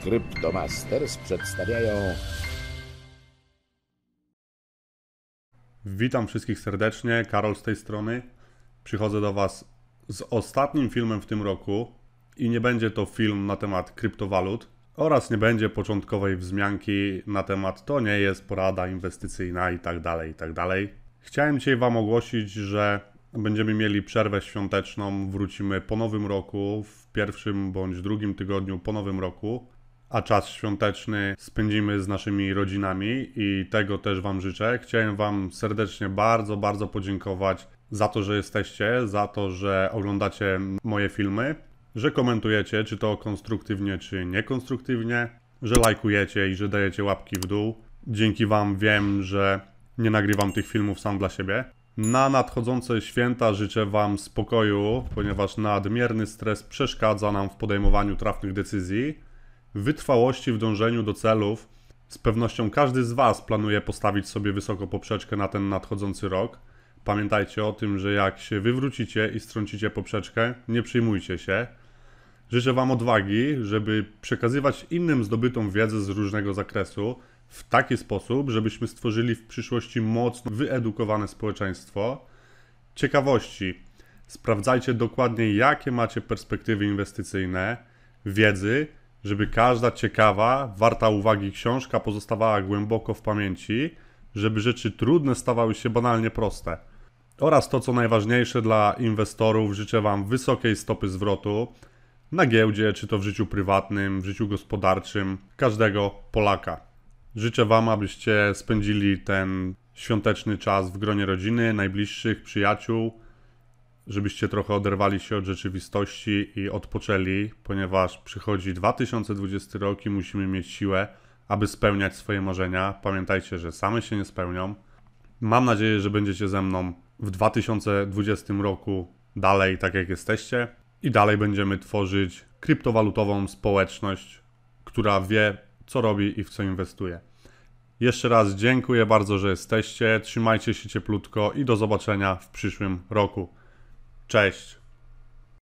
Cryptomasters przedstawiają. Witam wszystkich serdecznie, Karol z tej strony. Przychodzę do Was z ostatnim filmem w tym roku i nie będzie to film na temat kryptowalut oraz nie będzie początkowej wzmianki na temat to nie jest porada inwestycyjna i tak dalej, i tak dalej. Chciałem dzisiaj Wam ogłosić, że będziemy mieli przerwę świąteczną, wrócimy po nowym roku, w pierwszym bądź drugim tygodniu po nowym roku a czas świąteczny spędzimy z naszymi rodzinami i tego też Wam życzę. Chciałem Wam serdecznie bardzo, bardzo podziękować za to, że jesteście, za to, że oglądacie moje filmy, że komentujecie, czy to konstruktywnie, czy niekonstruktywnie, że lajkujecie i że dajecie łapki w dół. Dzięki Wam wiem, że nie nagrywam tych filmów sam dla siebie. Na nadchodzące święta życzę Wam spokoju, ponieważ nadmierny stres przeszkadza nam w podejmowaniu trafnych decyzji wytrwałości w dążeniu do celów. Z pewnością każdy z Was planuje postawić sobie wysoko poprzeczkę na ten nadchodzący rok. Pamiętajcie o tym, że jak się wywrócicie i strącicie poprzeczkę, nie przyjmujcie się. Życzę Wam odwagi, żeby przekazywać innym zdobytą wiedzę z różnego zakresu w taki sposób, żebyśmy stworzyli w przyszłości mocno wyedukowane społeczeństwo. Ciekawości. Sprawdzajcie dokładnie, jakie macie perspektywy inwestycyjne, wiedzy, żeby każda ciekawa, warta uwagi książka pozostawała głęboko w pamięci, żeby rzeczy trudne stawały się banalnie proste. Oraz to, co najważniejsze dla inwestorów, życzę Wam wysokiej stopy zwrotu na giełdzie, czy to w życiu prywatnym, w życiu gospodarczym, każdego Polaka. Życzę Wam, abyście spędzili ten świąteczny czas w gronie rodziny, najbliższych, przyjaciół żebyście trochę oderwali się od rzeczywistości i odpoczęli, ponieważ przychodzi 2020 rok i musimy mieć siłę, aby spełniać swoje marzenia. Pamiętajcie, że same się nie spełnią. Mam nadzieję, że będziecie ze mną w 2020 roku dalej, tak jak jesteście, i dalej będziemy tworzyć kryptowalutową społeczność, która wie, co robi i w co inwestuje. Jeszcze raz dziękuję bardzo, że jesteście. Trzymajcie się cieplutko i do zobaczenia w przyszłym roku. Cześć.